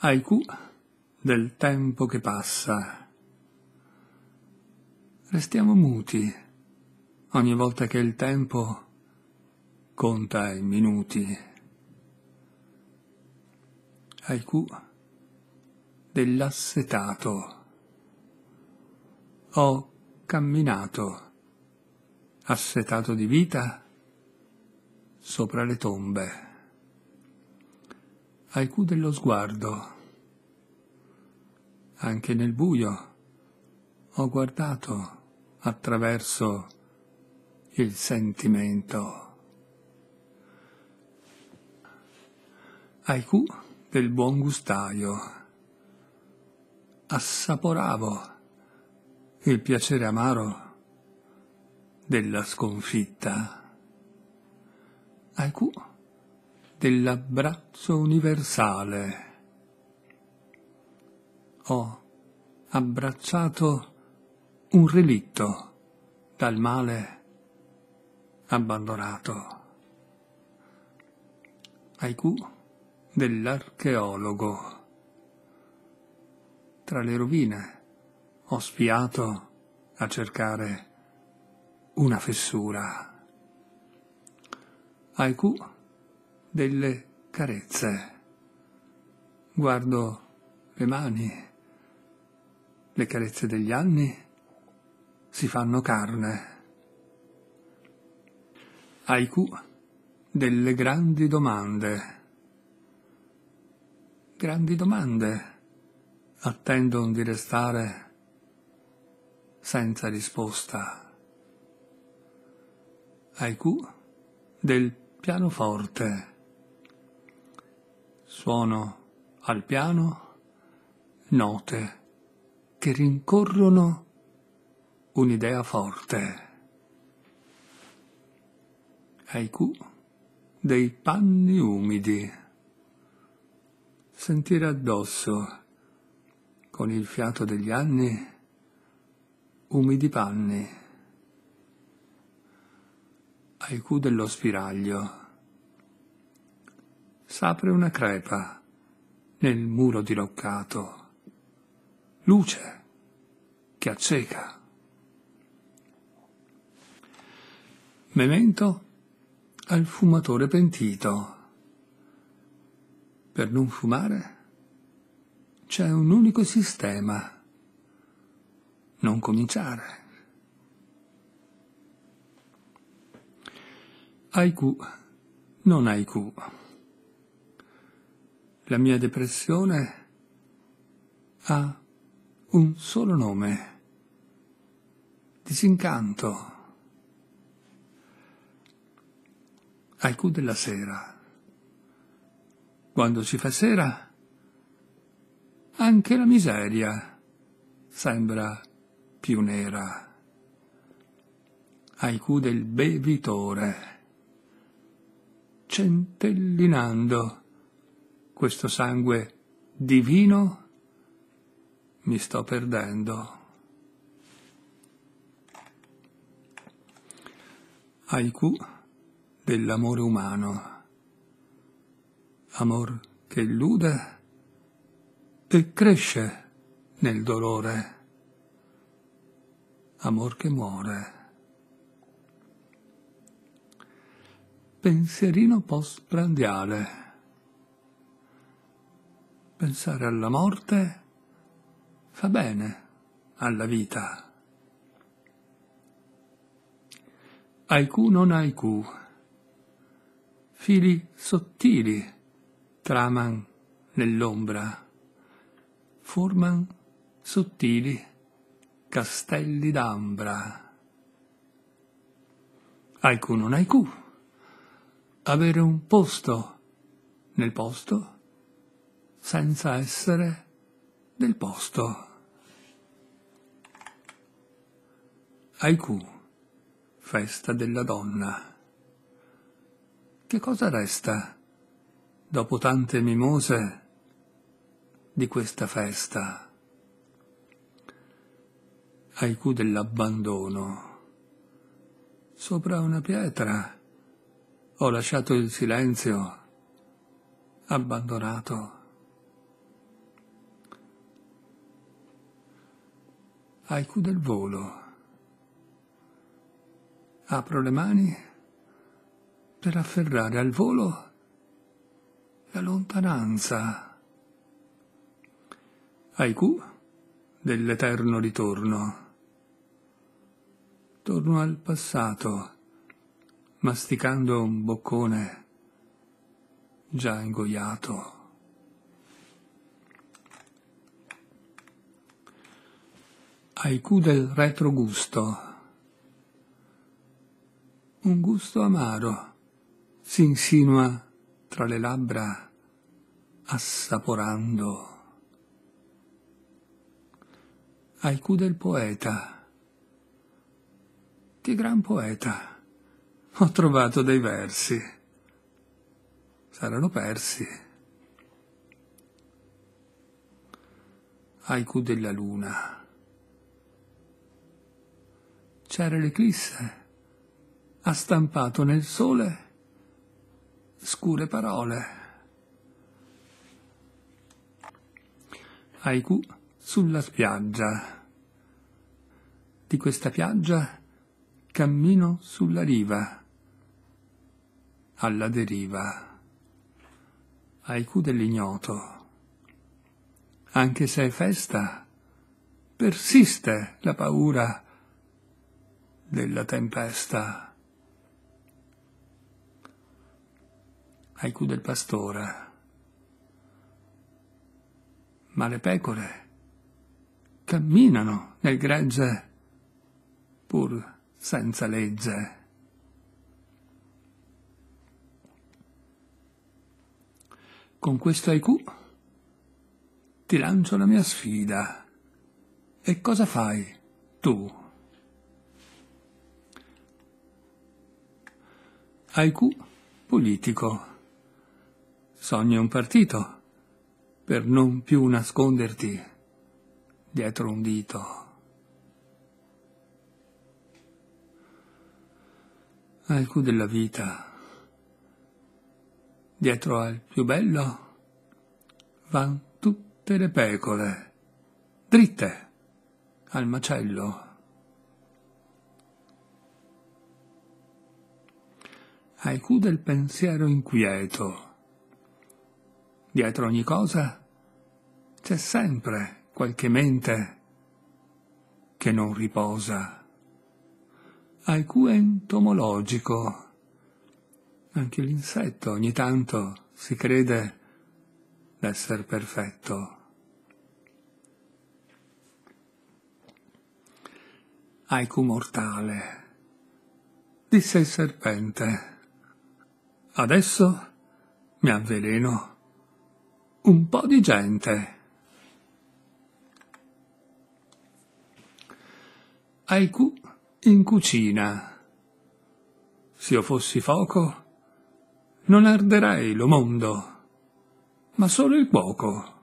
Haiku del tempo che passa. Restiamo muti ogni volta che il tempo conta i minuti. Haiku dell'assetato. Ho camminato, assetato di vita, sopra le tombe acude dello sguardo. Anche nel buio ho guardato attraverso il sentimento. Haiku del buon gustaio. Assaporavo il piacere amaro della sconfitta. Haiku dell'abbraccio universale. Ho abbracciato un relitto dal male abbandonato. Haiku dell'archeologo. Tra le rovine ho spiato a cercare una fessura. Haiku delle carezze. Guardo le mani, le carezze degli anni si fanno carne. Haiku delle grandi domande. Grandi domande attendono di restare senza risposta. Haiku del pianoforte suono al piano note che rincorrono un'idea forte. Haiku dei panni umidi. Sentire addosso, con il fiato degli anni, umidi panni. Haiku dello spiraglio s'apre una crepa nel muro diroccato. Luce che acceca. Memento al fumatore pentito. Per non fumare c'è un unico sistema. Non cominciare. IQ non IQ. La mia depressione ha un solo nome, disincanto. Al cu della sera. Quando si fa sera, anche la miseria sembra più nera. Al cu del bevitore centellinando questo sangue divino, mi sto perdendo. Haiku dell'amore umano. Amor che illude e cresce nel dolore. Amor che muore. Pensierino postprandiale. Pensare alla morte fa bene alla vita. Haiku non haiku. Fili sottili traman nell'ombra, forman sottili castelli d'ambra. Haiku non haiku. Avere un posto nel posto senza essere del posto. Aiku, festa della donna. Che cosa resta, dopo tante mimose, di questa festa? Aiku dell'abbandono. Sopra una pietra ho lasciato il silenzio, abbandonato Haiku del volo. Apro le mani per afferrare al volo la lontananza. Haiku dell'eterno ritorno. Torno al passato, masticando un boccone già ingoiato. Haiku del retrogusto. Un gusto amaro si insinua tra le labbra assaporando. Haiku del poeta. Che gran poeta. Ho trovato dei versi. Saranno persi. Haiku della luna c'era l'eclisse, ha stampato nel sole scure parole. Haiku sulla spiaggia. Di questa piaggia cammino sulla riva, alla deriva. Haiku dell'ignoto. Anche se è festa, persiste la paura della tempesta. Haiku del pastore. Ma le pecore camminano nel gregge pur senza legge. Con questo haiku ti lancio la mia sfida. E cosa fai tu? IQ politico. Sogni un partito per non più nasconderti dietro un dito. IQ della vita. Dietro al più bello van tutte le pecore, dritte al macello. haiku del pensiero inquieto. Dietro ogni cosa c'è sempre qualche mente che non riposa. Haiku entomologico. Anche l'insetto ogni tanto si crede d'essere perfetto. Haiku mortale, disse il serpente. Adesso mi avveleno un po' di gente. Aiku in cucina. Se io fossi fuoco, non arderei lo mondo, ma solo il cuoco.